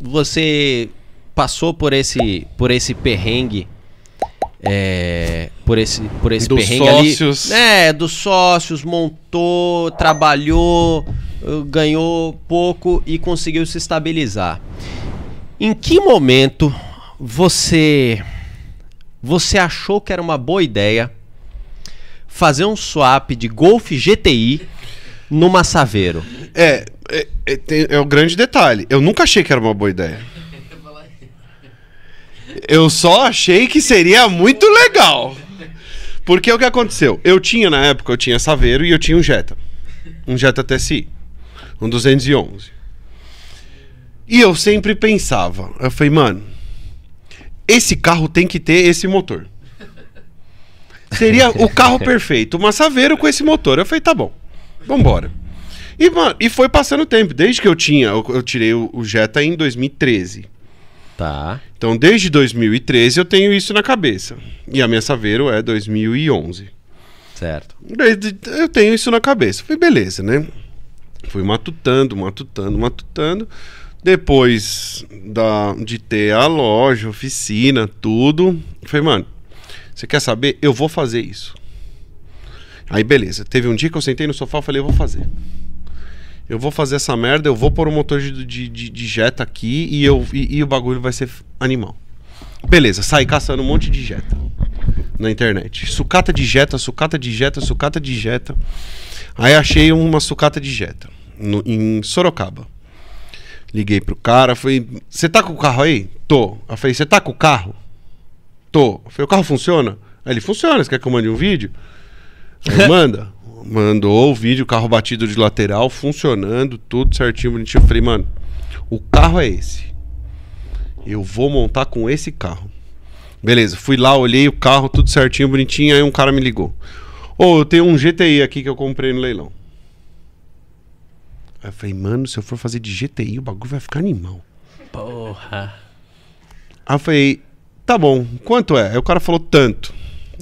você passou por esse, por esse perrengue. É, por esse, por esse dos perrengue sócios. ali. É, dos sócios, montou, trabalhou, ganhou pouco e conseguiu se estabilizar. Em que momento você você achou que era uma boa ideia fazer um swap de Golf GTI no Saveiro? É, é, é, tem, é grande detalhe. Eu nunca achei que era uma boa ideia. Eu só achei que seria muito legal. Porque o que aconteceu? Eu tinha na época, eu tinha Saveiro e eu tinha um Jetta. Um Jetta TSI. Um 211. E eu sempre pensava, eu falei, mano, esse carro tem que ter esse motor. Seria o carro perfeito, uma Saveiro com esse motor. Eu falei, tá bom, vambora. E, mano, e foi passando o tempo. Desde que eu tinha. Eu, eu tirei o, o Jetta em 2013. Tá. Então, desde 2013 eu tenho isso na cabeça. E a minha Saveiro é 2011. Certo. Desde, eu tenho isso na cabeça. Foi beleza, né? Fui matutando, matutando, matutando. Depois da, de ter a loja, oficina, tudo, falei, mano, você quer saber? Eu vou fazer isso. Aí, beleza. Teve um dia que eu sentei no sofá e falei, eu vou fazer eu vou fazer essa merda, eu vou pôr o um motor de, de, de, de Jetta aqui e, eu, e, e o bagulho vai ser animal. Beleza, saí caçando um monte de Jetta na internet. Sucata de Jetta, sucata de Jetta, sucata de Jetta. Aí achei uma sucata de Jetta no, em Sorocaba. Liguei pro cara, falei: Você tá com o carro aí? Tô. Eu falei: Você tá com o carro? Tô. Eu falei: O carro funciona? Aí ele: Funciona, você quer que eu mande um vídeo? Aí manda mandou o vídeo, carro batido de lateral, funcionando, tudo certinho, bonitinho. Eu falei, mano, o carro é esse. Eu vou montar com esse carro. Beleza, fui lá, olhei o carro, tudo certinho, bonitinho. Aí um cara me ligou: Ô, oh, eu tenho um GTI aqui que eu comprei no leilão. Aí eu falei, mano, se eu for fazer de GTI, o bagulho vai ficar animal. Porra. Aí eu falei, tá bom, quanto é? Aí o cara falou, tanto.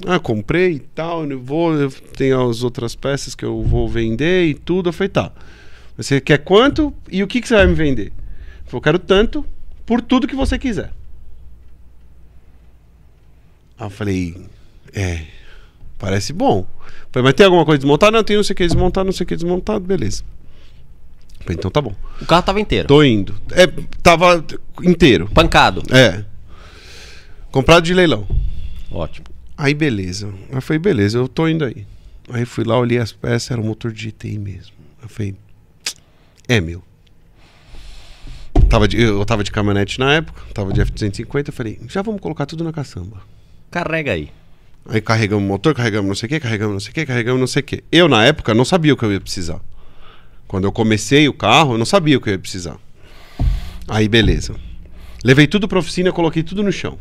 Ah, comprei e tal, eu vou, eu tenho as outras peças que eu vou vender e tudo. Eu falei, tá. Você quer quanto e o que, que você vai me vender? Eu, falei, eu quero tanto por tudo que você quiser. Aí eu falei, é, parece bom. Eu falei, mas tem alguma coisa desmontada? Não, tem não sei o que desmontar, não sei o que desmontado, beleza. Falei, então tá bom. O carro tava inteiro. Tô indo. É, tava inteiro. Pancado. É. Comprado de leilão. Ótimo. Aí beleza. Aí foi beleza, eu tô indo aí. Aí fui lá, olhei as peças, era um motor de GTI mesmo. Eu falei, é meu. Tava de, eu tava de caminhonete na época, tava de F-250, falei, já vamos colocar tudo na caçamba. Carrega aí. Aí carregamos o motor, carregamos não sei o que, carregamos não sei o que, carregamos não sei o que. Eu, na época, não sabia o que eu ia precisar. Quando eu comecei o carro, eu não sabia o que eu ia precisar. Aí, beleza. Levei tudo pra oficina, coloquei tudo no chão.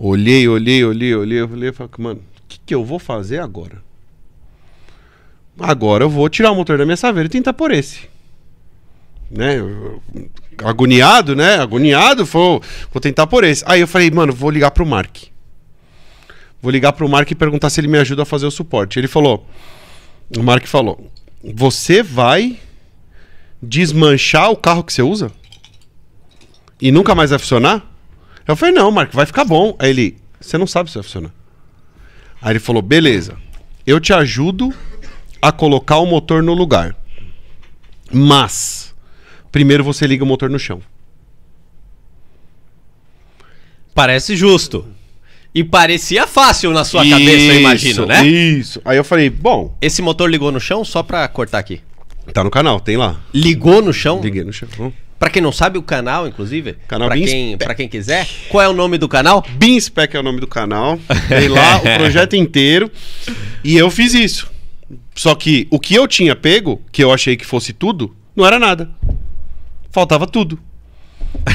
Olhei, olhei, olhei, olhei, olhei, falei, mano, o que, que eu vou fazer agora? Agora eu vou tirar o motor da minha saveira e tentar por esse. Né? agoniado, né? Agoniado, vou, vou tentar por esse. Aí eu falei, mano, vou ligar pro Mark. Vou ligar pro Mark e perguntar se ele me ajuda a fazer o suporte. Ele falou, o Mark falou, você vai desmanchar o carro que você usa? E nunca mais vai funcionar? Eu falei, não, Marco, vai ficar bom. Aí ele, você não sabe se vai funcionar. Aí ele falou, beleza, eu te ajudo a colocar o motor no lugar. Mas, primeiro você liga o motor no chão. Parece justo. E parecia fácil na sua cabeça, eu imagino, né? Isso. Aí eu falei, bom, Esse motor ligou no chão, só pra cortar aqui. tá no canal, tem lá. Ligou no chão? Liguei no chão. Hum. Para quem não sabe, o canal, inclusive, canal para quem, pra quem quiser, qual é o nome do canal? Beanspec é o nome do canal. Dei lá o projeto inteiro e eu fiz isso. Só que o que eu tinha pego, que eu achei que fosse tudo, não era nada. Faltava tudo.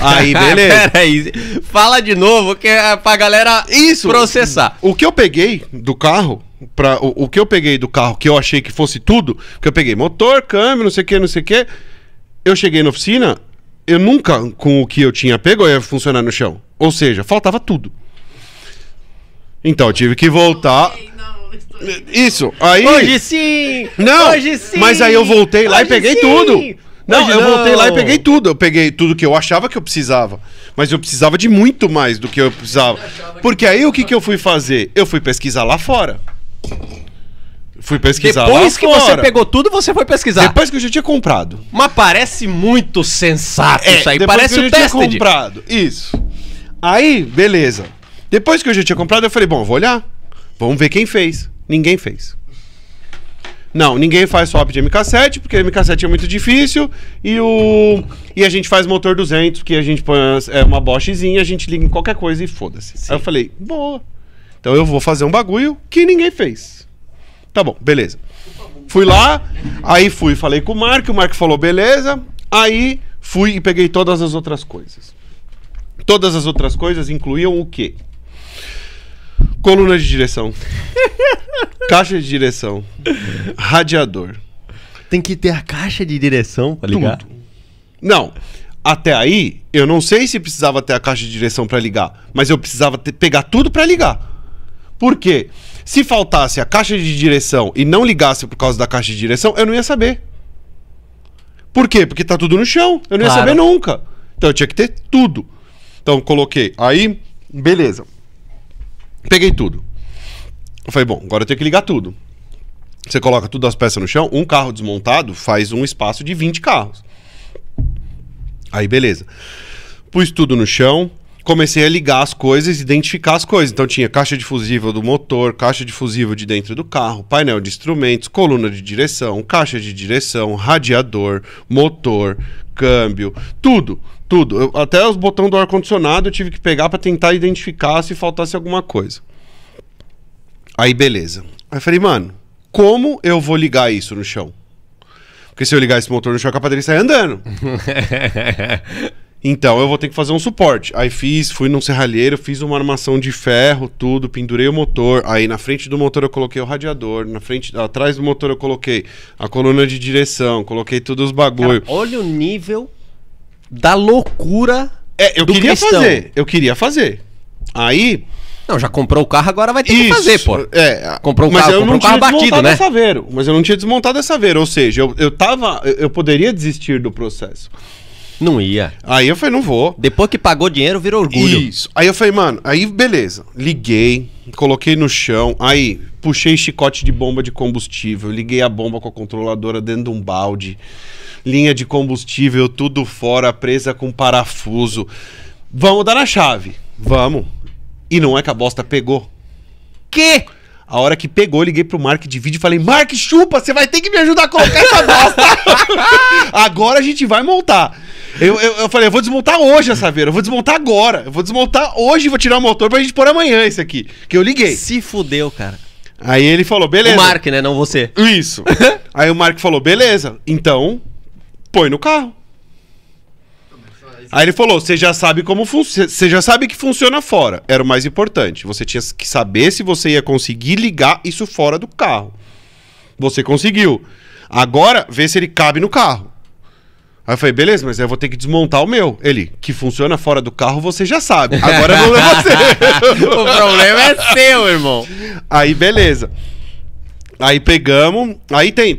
Aí, beleza. Peraí, fala de novo que é pra galera isso processar. O que eu peguei do carro, pra, o, o que eu peguei do carro que eu achei que fosse tudo, que eu peguei motor, câmbio, não sei o que, não sei o que. Eu cheguei na oficina, eu nunca, com o que eu tinha pego, eu ia funcionar no chão. Ou seja, faltava tudo. Então, eu tive que voltar. Isso, aí. Hoje sim! Não! Hoje sim! Mas aí eu voltei lá hoje e peguei sim. tudo. Não, hoje eu não. voltei lá e peguei tudo. Eu peguei tudo que eu achava que eu precisava. Mas eu precisava de muito mais do que eu precisava. Porque aí o que, que eu fui fazer? Eu fui pesquisar lá fora. Fui pesquisar Depois que fora. você pegou tudo, você foi pesquisar. Depois que eu já tinha comprado. Mas parece muito sensato é, isso aí. Parece que eu o já teste. Tinha comprado. Isso. Aí, beleza. Depois que eu já tinha comprado, eu falei, bom, vou olhar. Vamos ver quem fez. Ninguém fez. Não, ninguém faz swap de MK7, porque MK7 é muito difícil. E o e a gente faz motor 200, que a gente põe é, uma Boschzinha, a gente liga em qualquer coisa e foda-se. Aí eu falei, boa. Então eu vou fazer um bagulho que ninguém fez. Tá bom, beleza. Fui lá, aí fui, falei com o Mark, o Mark falou, beleza. Aí fui e peguei todas as outras coisas. Todas as outras coisas incluíam o quê? Coluna de direção. caixa de direção. Radiador. Tem que ter a caixa de direção pra tá ligar? Tudo. Não. Até aí, eu não sei se precisava ter a caixa de direção para ligar, mas eu precisava ter, pegar tudo para ligar. Por quê? Porque se faltasse a caixa de direção e não ligasse por causa da caixa de direção, eu não ia saber. Por quê? Porque tá tudo no chão. Eu não ia saber nunca. Então eu tinha que ter tudo. Então coloquei. Aí, beleza. Peguei tudo. Eu falei, bom, agora eu tenho que ligar tudo. Você coloca tudo as peças no chão, um carro desmontado faz um espaço de 20 carros. Aí, beleza. Pus tudo no chão, comecei a ligar as coisas, identificar as coisas. Então tinha caixa de fusível do motor, caixa de fusível de dentro do carro, painel de instrumentos, coluna de direção, caixa de direção, radiador, motor, câmbio, tudo, tudo. Eu, até os botões do ar condicionado eu tive que pegar para tentar identificar se faltasse alguma coisa. Aí beleza. Aí falei, mano, como eu vou ligar isso no chão? Porque se eu ligar esse motor no chão, a é capa dele sai andando. Então eu vou ter que fazer um suporte. Aí fiz, fui num serralheiro, fiz uma armação de ferro, tudo, pendurei o motor. Aí na frente do motor eu coloquei o radiador, na frente, atrás do motor eu coloquei a coluna de direção, coloquei todos os bagulho. olha o nível da loucura. É, eu queria cristão. fazer, eu queria fazer. Aí não, já comprou o carro, agora vai ter Isso, que fazer, pô. É, comprou o mas carro, eu comprou um carro batido, né? Essa mas eu não tinha desmontado essa veira. ou seja, eu, eu tava. Eu, eu poderia desistir do processo. Não ia. Aí eu falei, não vou. Depois que pagou dinheiro, virou orgulho. Isso. Aí eu falei, mano, aí beleza. Liguei, coloquei no chão, aí puxei chicote de bomba de combustível, liguei a bomba com a controladora dentro de um balde, linha de combustível tudo fora, presa com parafuso. Vamos dar na chave. Vamos. E não é que a bosta pegou. Que? A hora que pegou, liguei pro Mark de vídeo e falei: Mark, chupa, você vai ter que me ajudar a colocar essa bosta. Agora a gente vai montar. Eu, eu, eu, falei, eu vou desmontar hoje essa veira, eu vou desmontar agora. Eu vou desmontar hoje e vou tirar o motor pra gente pôr amanhã esse aqui. Que eu liguei. Se fudeu, cara. Aí ele falou, beleza. O Mark, né? Não você. Isso. Aí o Mark falou, beleza, então põe no carro. Aí ele falou: você já sabe como funciona. Você já sabe que funciona fora. Era o mais importante. Você tinha que saber se você ia conseguir ligar isso fora do carro. Você conseguiu. Agora, vê se ele cabe no carro. Aí eu falei, beleza, mas eu vou ter que desmontar o meu. Ele, que funciona fora do carro, você já sabe. Agora não é você. o problema é seu, irmão. Aí, beleza. Aí pegamos. Aí tem,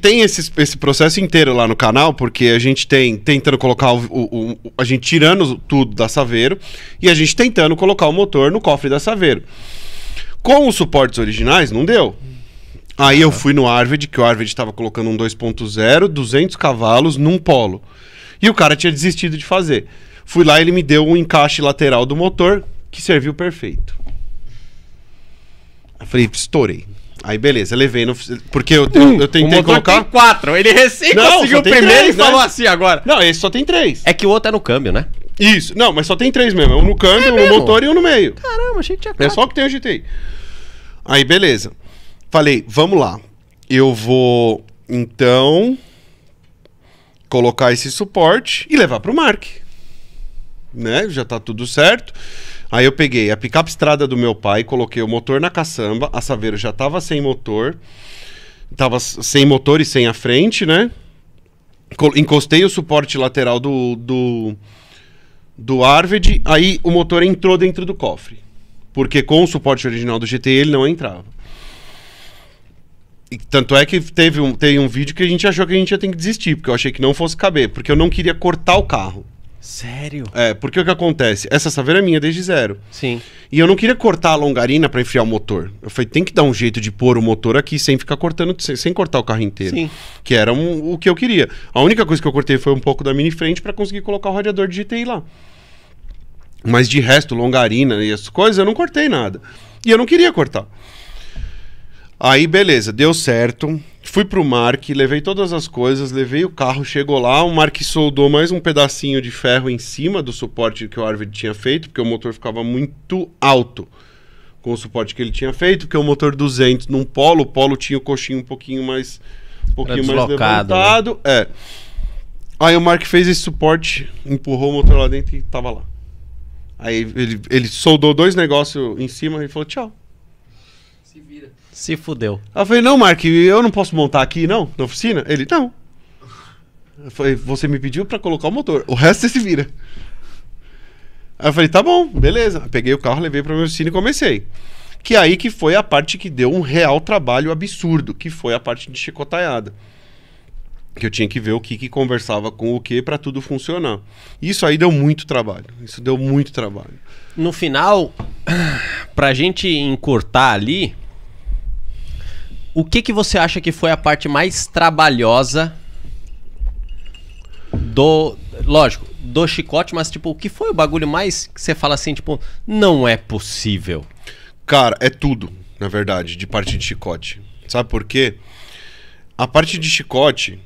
tem esse, esse processo inteiro lá no canal, porque a gente tem tentando colocar o, o, o, A gente tirando tudo da Saveiro e a gente tentando colocar o motor no cofre da Saveiro. Com os suportes originais, não deu. Aí eu fui no Arved, que o Arved estava colocando um 2.0, 200 cavalos num polo. E o cara tinha desistido de fazer. Fui lá e ele me deu um encaixe lateral do motor que serviu perfeito. Eu falei, estourei. Aí beleza, levei no. Porque eu, eu, hum, eu tentei o colocar. Tem quatro. Ele recém não, conseguiu o primeiro três, e né? falou assim agora. Não, esse só tem três. É que o outro é no câmbio, né? Isso. Não, mas só tem três mesmo. É um no câmbio, é um no motor e um no meio. Caramba, achei que tinha quatro. É só o que tem o GTI. Aí beleza falei, vamos lá. Eu vou, então, colocar esse suporte e levar para o Mark. Né? Já tá tudo certo. Aí eu peguei a picape estrada do meu pai, coloquei o motor na caçamba, a Saveiro já estava sem motor, tava sem motor e sem a frente, né? Encostei o suporte lateral do, do, do Arved, aí o motor entrou dentro do cofre. Porque com o suporte original do GT ele não entrava. E tanto é que teve um, teve um vídeo que a gente achou que a gente ia ter que desistir, porque eu achei que não fosse caber, porque eu não queria cortar o carro. Sério? É, porque o que acontece? Essa saveira é minha desde zero. Sim. E eu não queria cortar a longarina para enfiar o motor. Eu falei, tem que dar um jeito de pôr o motor aqui sem ficar cortando, sem, sem cortar o carro inteiro. Sim. Que era um, o que eu queria. A única coisa que eu cortei foi um pouco da mini frente para conseguir colocar o radiador de GTI lá. Mas de resto, longarina e essas coisas, eu não cortei nada. E eu não queria cortar. Aí, beleza, deu certo. Fui pro Mark, levei todas as coisas, levei o carro, chegou lá, o Mark soldou mais um pedacinho de ferro em cima do suporte que o Arvid tinha feito, porque o motor ficava muito alto com o suporte que ele tinha feito, porque o motor 200 num polo, o polo tinha o coxinho um pouquinho mais um pouquinho mais né? levantado, né? é. Aí o Mark fez esse suporte, empurrou o motor lá dentro e tava lá. Aí ele, ele soldou dois negócios em cima e falou tchau. Se fudeu. Aí eu falei, não, Mark, eu não posso montar aqui, não, na oficina? Ele, não. Eu falei, você me pediu para colocar o motor, o resto você se vira. Aí eu falei, tá bom, beleza. peguei o carro, levei pra minha oficina e comecei. Que aí que foi a parte que deu um real trabalho absurdo, que foi a parte de chicotaiada. Que eu tinha que ver o que, que conversava com o que para tudo funcionar. Isso aí deu muito trabalho. Isso deu muito trabalho. No final, pra gente encurtar ali, o que, que você acha que foi a parte mais trabalhosa do. Lógico, do chicote, mas tipo, o que foi o bagulho mais que você fala assim, tipo, não é possível? Cara, é tudo, na verdade, de parte de chicote. Sabe por quê? A parte de chicote,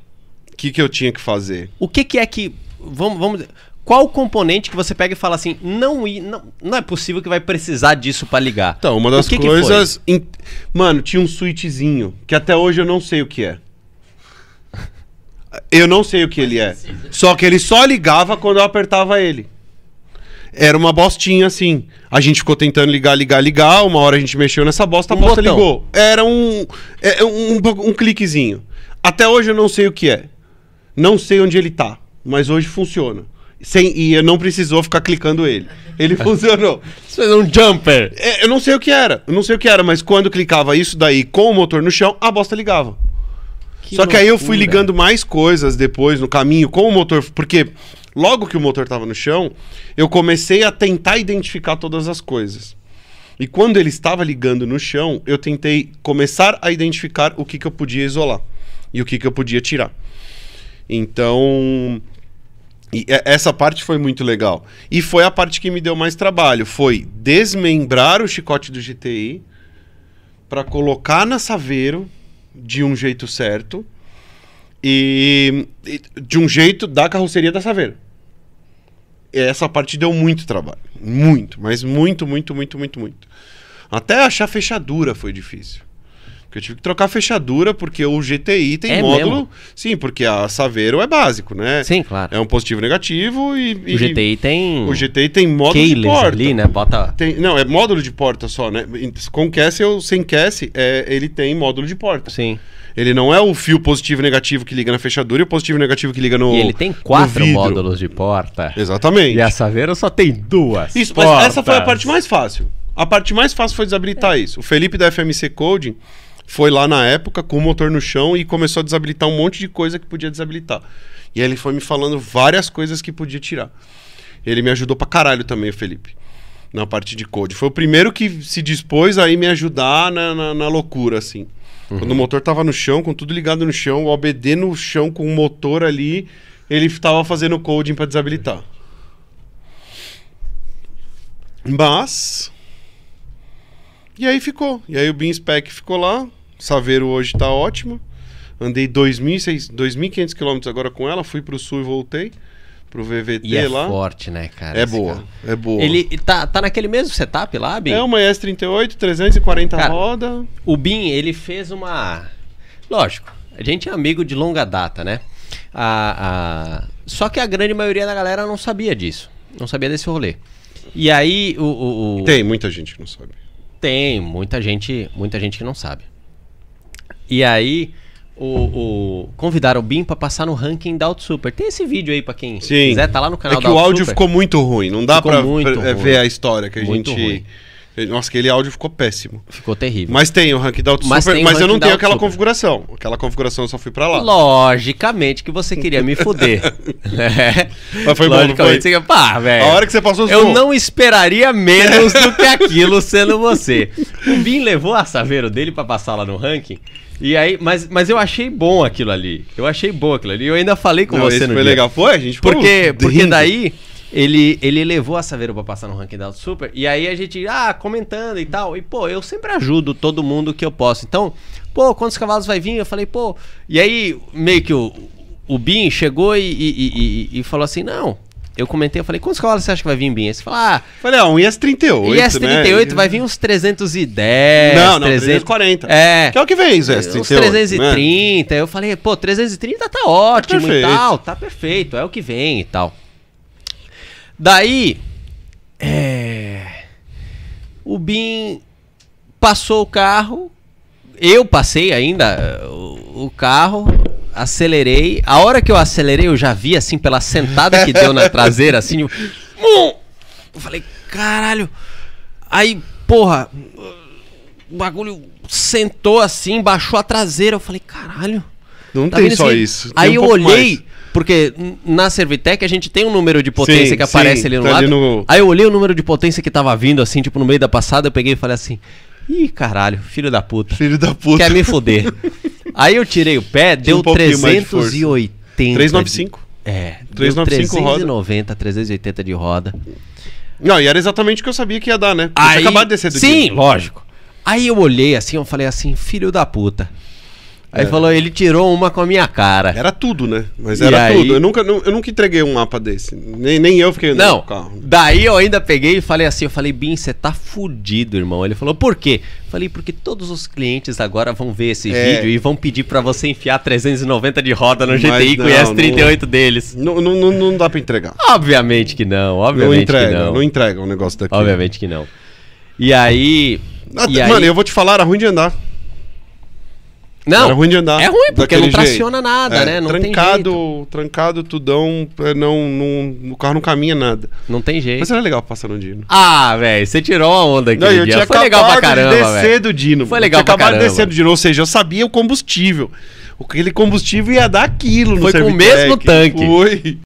o que, que eu tinha que fazer? O que, que é que. Vamos, vamos qual componente que você pega e fala assim, não, não, não é possível que vai precisar disso para ligar? Então, uma das que coisas. Que in... Mano, tinha um switchzinho que até hoje eu não sei o que é. Eu não sei o que ele é. Só que ele só ligava quando eu apertava ele. Era uma bostinha assim. A gente ficou tentando ligar, ligar, ligar. Uma hora a gente mexeu nessa bosta, a um bosta botão. ligou. Era um, é, é um, um cliquezinho. Até hoje eu não sei o que é. Não sei onde ele tá, mas hoje funciona sem e não precisou ficar clicando ele. Ele funcionou. Isso é um jumper. É, eu não sei o que era, eu não sei o que era, mas quando clicava isso daí com o motor no chão, a bosta ligava. Que Só loucura. que aí eu fui ligando mais coisas depois no caminho com o motor, porque logo que o motor estava no chão, eu comecei a tentar identificar todas as coisas. E quando ele estava ligando no chão, eu tentei começar a identificar o que, que eu podia isolar e o que, que eu podia tirar. Então, e é, essa parte foi muito legal. E foi a parte que me deu mais trabalho. Foi desmembrar o chicote do GTI para colocar na Saveiro de um jeito certo e, e, de um jeito da carroceria da Saveiro. E essa parte deu muito trabalho. Muito, mas muito, muito, muito, muito, muito. Até achar fechadura foi difícil. Porque eu tive que trocar a fechadura, porque o GTI tem é módulo. Mesmo? Sim, porque a Saveiro é básico, né? Sim, claro. É um positivo negativo e. e o GTI tem. O GTI tem módulo de porta. ali, né? Bota. Tem, não, é módulo de porta só, né? Com Cassie ou sem Cassie, é, ele tem módulo de porta. Sim. Ele não é o fio positivo e negativo que liga na fechadura e o positivo e negativo que liga no. E ele tem quatro módulos de porta. Exatamente. E a Saveiro só tem duas. Isso, portas. mas essa foi a parte mais fácil. A parte mais fácil foi desabilitar é. isso. O Felipe da FMC Coding foi lá na época com o motor no chão e começou a desabilitar um monte de coisa que podia desabilitar. E aí ele foi me falando várias coisas que podia tirar. Ele me ajudou pra caralho também, o Felipe, na parte de code. Foi o primeiro que se dispôs a ir me ajudar na, na, na loucura, assim. Uhum. Quando o motor tava no chão, com tudo ligado no chão, o OBD no chão com o motor ali, ele tava fazendo coding para desabilitar. Mas. E aí ficou. E aí o spec ficou lá. Saveiro hoje está ótima. Andei 2.500 quilômetros agora com ela, fui para o sul e voltei pro VVT e é lá. é forte, né, cara? É boa, cara. é boa. Ele tá, tá naquele mesmo setup lá, Bin? É uma S38, 340 cara, roda. O Bin, ele fez uma... Lógico, a gente é amigo de longa data, né? A, a... Só que a grande maioria da galera não sabia disso. Não sabia desse rolê. E aí o... o, o... Tem muita gente que não sabe. Tem, muita gente, muita gente que não sabe. E aí, o, o, convidaram o Bim para passar no ranking da Auto Super. Tem esse vídeo aí para quem Sim. quiser, tá lá no é canal é que da o áudio Super. ficou muito ruim, não dá para ver a história que a muito gente ruim. Nossa, aquele áudio ficou péssimo. Ficou terrível. Mas tem o ranking da Auto mas Super, mas eu não tenho aquela Super. configuração. Aquela configuração eu só fui para lá. Logicamente que você queria me foder. é. Mas foi bom, não foi? Você... Pá, velho. A hora que você passou Eu não esperaria menos do que aquilo sendo você. O Bim levou a saveiro dele para passar lá no ranking. E aí, mas, mas eu achei bom aquilo ali. Eu achei bom aquilo ali. Eu ainda falei com Não, você no foi dia. legal, foi? A gente Porque, porque daí ele, ele levou a Saveiro para passar no ranking da Auto Super. E aí a gente, ah, comentando e tal. E, pô, eu sempre ajudo todo mundo que eu posso. Então, pô, quantos cavalos vai vir? Eu falei, pô. E aí, meio que o, o Bin chegou e, e, e, e falou assim: não, eu comentei, eu falei, quantos cavalos você acha que vai vir em Binha? Você falou, ah... Falei, ah, um IS-38, IS-38 né? vai vir uns 310, Não, não, 340. É. Que é o que vem, Zé, 38, Uns 330. Né? Eu falei, pô, 330 tá ótimo tá e tal, tá perfeito, é o que vem e tal. Daí, é... O Bin passou o carro, eu passei ainda o, o carro, acelerei. A hora que eu acelerei, eu já vi, assim, pela sentada que deu na traseira, assim. Eu, hum! falei, caralho. Aí, porra, o bagulho sentou assim, baixou a traseira. Eu falei, caralho. Não tá tem só assim? isso. Aí um eu olhei, mais. porque na Servitec a gente tem um número de potência sim, que aparece sim, ali no tá lado. Ali no... Aí eu olhei o número de potência que tava vindo, assim, tipo, no meio da passada, eu peguei e falei assim. Ih, caralho, filho da puta. Filho da puta. Quer me foder. Aí eu tirei o pé, deu um 380. 395. De, é, 395 390, 380 de roda. Não, e era exatamente o que eu sabia que ia dar, né? Aí, acabar de descer do Sim, dia. lógico. Aí eu olhei assim, eu falei assim, filho da puta. Aí é. falou, ele tirou uma com a minha cara. Era tudo, né? Mas era aí... tudo. Eu nunca, eu nunca entreguei um mapa desse. Nem, nem eu fiquei não, no carro. Daí eu ainda peguei e falei assim, eu falei, Bim, você tá fudido, irmão. Ele falou, por quê? Eu falei, porque todos os clientes agora vão ver esse é. vídeo e vão pedir para você enfiar 390 de roda no GTI não, com o 38 deles. Não, não, não, dá para entregar. Obviamente que não, obviamente não entrega, que não. Não entrega um negócio daqui. Obviamente que não. E aí... Ah, e mano, aí... eu vou te falar, era ruim de andar. Não. Era ruim de andar. É ruim, porque não traciona jeito. nada, é, né? Não trancado, trancado, tudão, é, não, não, o carro não caminha nada. Não tem jeito. Mas era legal passar no Dino. Ah, velho, você tirou a onda aqui. Não, eu tinha acabado legal pra caramba. De descer véio. do Dino. Foi legal eu pra caramba. de descer do Dino, ou seja, eu sabia o combustível. Aquele combustível ia dar aquilo Foi no Foi com o mesmo tanque. Foi.